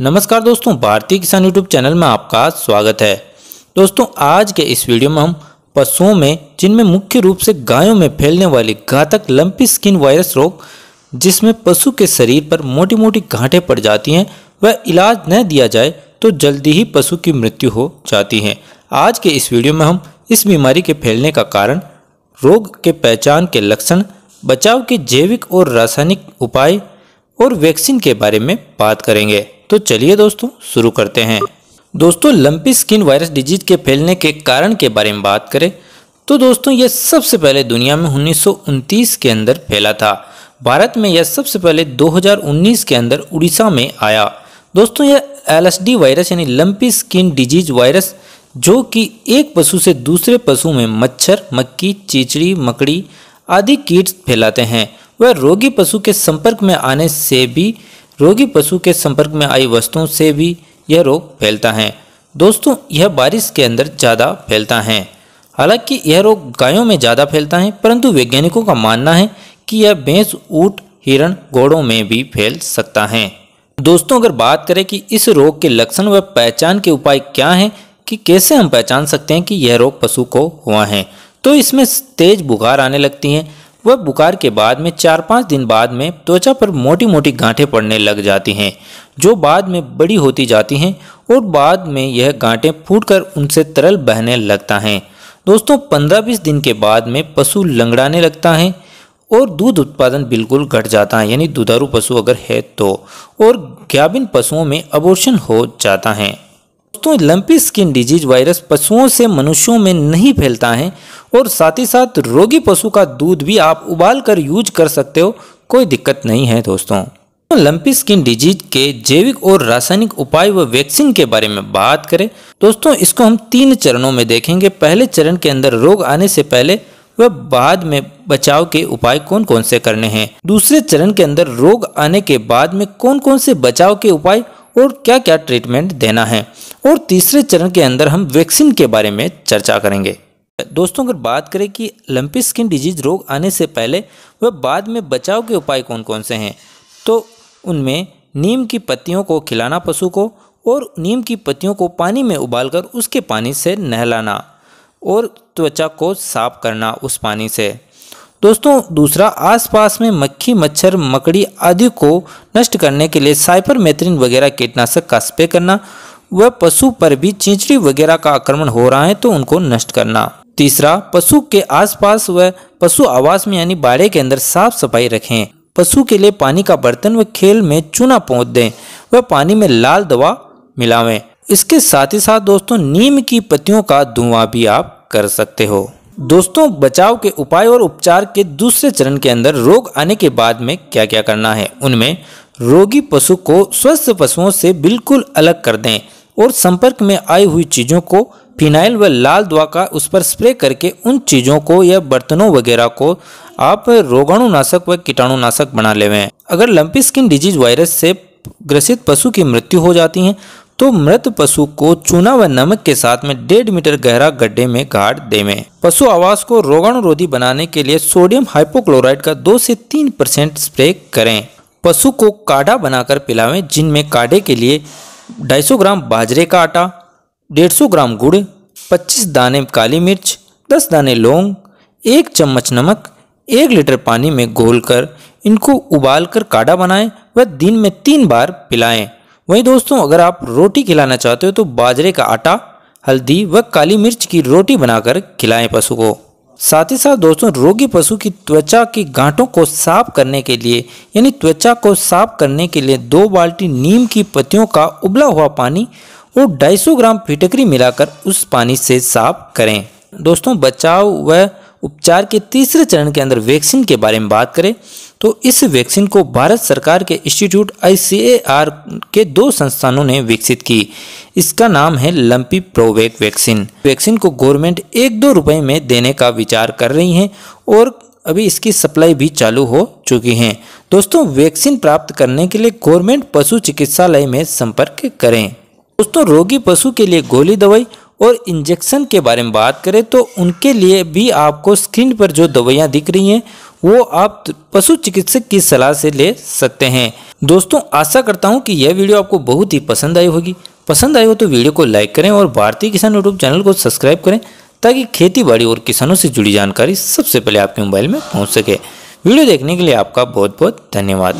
नमस्कार दोस्तों भारतीय किसान यूट्यूब चैनल में आपका स्वागत है दोस्तों आज के इस वीडियो में हम पशुओं में जिनमें मुख्य रूप से गायों में फैलने वाली घातक लंपी स्किन वायरस रोग जिसमें पशु के शरीर पर मोटी मोटी घाटें पड़ जाती हैं वह इलाज न दिया जाए तो जल्दी ही पशु की मृत्यु हो जाती है आज के इस वीडियो में हम इस बीमारी के फैलने का कारण रोग के पहचान के लक्षण बचाव के जैविक और रासायनिक उपाय और वैक्सीन के बारे में बात करेंगे तो चलिए दोस्तों शुरू करते हैं दोस्तों लंपी स्किन वायरस डिजीज के फैलने के कारण के बारे में बात करें तो दोस्तों यह सबसे पहले दुनिया में उन्नीस के अंदर फैला था भारत में यह सबसे पहले 2019 के अंदर उड़ीसा में आया दोस्तों यह एलएसडी वायरस यानी लंपी स्किन डिजीज वायरस जो कि एक पशु से दूसरे पशु में मच्छर मक्की चीचड़ी मकड़ी आदि कीट फैलाते हैं वह रोगी पशु के संपर्क में आने से भी रोगी पशु के संपर्क में आई वस्तुओं से भी यह रोग फैलता है दोस्तों यह बारिश के अंदर ज़्यादा फैलता है हालांकि यह रोग गायों में ज़्यादा फैलता है परंतु वैज्ञानिकों का मानना है कि यह भैंस ऊँट हिरण घोड़ों में भी फैल सकता है दोस्तों अगर बात करें कि इस रोग के लक्षण व पहचान के उपाय क्या हैं कि कैसे हम पहचान सकते हैं कि यह रोग पशु को हुआ है तो इसमें तेज बुखार आने लगती हैं वह बुखार के बाद में चार पाँच दिन बाद में त्वचा पर मोटी मोटी गांठें पड़ने लग जाती हैं जो बाद में बड़ी होती जाती हैं और बाद में यह गांठें फूटकर उनसे तरल बहने लगता है दोस्तों पंद्रह बीस दिन के बाद में पशु लंगड़ाने लगता है और दूध उत्पादन बिल्कुल घट जाता है यानी दुधारू पशु अगर है तो और गाभिन पशुओं में अबोर्शन हो जाता है दोस्तों लंपी स्किन डिजीज वायरस पशुओं से मनुष्यों में नहीं फैलता है और साथ ही साथ रोगी पशु का दूध भी आप उबाल कर यूज कर सकते हो कोई दिक्कत नहीं है दोस्तों लंपी स्किन डिजीज के जैविक और रासायनिक उपाय व वैक्सीन के बारे में बात करें दोस्तों इसको हम तीन चरणों में देखेंगे पहले चरण के अंदर रोग आने से पहले व बाद में बचाव के उपाय कौन कौन से करने हैं दूसरे चरण के अंदर रोग आने के बाद में कौन कौन से बचाव के उपाय और क्या क्या ट्रीटमेंट देना है और तीसरे चरण के अंदर हम वैक्सीन के बारे में चर्चा करेंगे दोस्तों अगर बात करें कि लंपी स्किन डिजीज रोग आने से पहले व बाद में बचाव के उपाय कौन कौन से हैं तो उनमें नीम की पत्तियों को खिलाना पशु को और नीम की पत्तियों को पानी में उबालकर उसके पानी से नहलाना और त्वचा को साफ करना उस पानी से दोस्तों दूसरा आसपास में मक्खी मच्छर मकड़ी आदि को नष्ट करने के लिए साइपर मेथ्रिन वगैरह कीटनाशक का स्प्रे करना व पशु पर भी चिंचड़ी वगैरह का आक्रमण हो रहा है तो उनको नष्ट करना तीसरा पशु के आसपास व पशु आवास में यानी बाड़े के अंदर साफ सफाई रखें पशु के लिए पानी का बर्तन व खेल में चूना पहुँच दें व पानी में लाल दवा मिलावें इसके साथ ही साथ दोस्तों नीम की पत्तियों का धुआं भी आप कर सकते हो दोस्तों बचाव के उपाय और उपचार के दूसरे चरण के अंदर रोग आने के बाद में क्या क्या करना है उनमें रोगी पशु को स्वस्थ पशुओं से बिल्कुल अलग कर दें और संपर्क में आई हुई चीज़ों को फिनाइल व लाल दवा का उस पर स्प्रे करके उन चीज़ों को या बर्तनों वगैरह को आप रोगाणुनाशक व कीटाणुनाशक बना लेवें अगर लंपी स्किन डिजीज वायरस से ग्रसित पशु की मृत्यु हो जाती है तो मृत पशु को चूना व नमक के साथ में डेढ़ मीटर गहरा गड्ढे में गाड़ देवे पशु आवास को रोगाणुरोधी बनाने के लिए सोडियम हाइपोक्लोराइड का दो से तीन परसेंट स्प्रे करें पशु को काढ़ा बनाकर पिलावें जिनमें काढ़े के लिए 250 ग्राम बाजरे का आटा 150 ग्राम गुड़ 25 दाने काली मिर्च 10 दाने लौंग एक चम्मच नमक एक लीटर पानी में घोलकर इनको उबालकर काढ़ा बनाएं व दिन में तीन बार पिलाएं वहीं दोस्तों अगर आप रोटी खिलाना चाहते हो तो बाजरे का आटा हल्दी व काली मिर्च की रोटी बनाकर खिलाएं पशु को साथ ही साथ दोस्तों रोगी पशु की त्वचा की गांठों को साफ करने के लिए यानी त्वचा को साफ करने के लिए दो बाल्टी नीम की पत्तियों का उबला हुआ पानी और ढाई ग्राम फिटकरी मिलाकर उस पानी से साफ करें दोस्तों बचाव व उपचार के तीसरे चरण के अंदर वैक्सीन के बारे में बात करें तो इस वैक्सीन को भारत सरकार के इंस्टीट्यूट आई के दो संस्थानों ने विकसित की इसका नाम है लंपी प्रोवेक वैक्सीन वैक्सीन को गवर्नमेंट एक दो रुपए में देने का विचार कर रही है और अभी इसकी सप्लाई भी चालू हो चुकी है दोस्तों वैक्सीन प्राप्त करने के लिए गवर्नमेंट पशु चिकित्सालय में संपर्क करें दोस्तों रोगी पशु के लिए गोली दवाई और इंजेक्शन के बारे में बात करें तो उनके लिए भी आपको स्क्रीन पर जो दवाइयाँ दिख रही हैं वो आप पशु चिकित्सक की सलाह से ले सकते हैं दोस्तों आशा करता हूँ कि यह वीडियो आपको बहुत ही पसंद आई होगी पसंद आई हो तो वीडियो को लाइक करें और भारतीय किसान यूट्यूब चैनल को सब्सक्राइब करें ताकि खेती बाड़ी और किसानों से जुड़ी जानकारी सबसे पहले आपके मोबाइल में पहुँच सके वीडियो देखने के लिए आपका बहुत बहुत धन्यवाद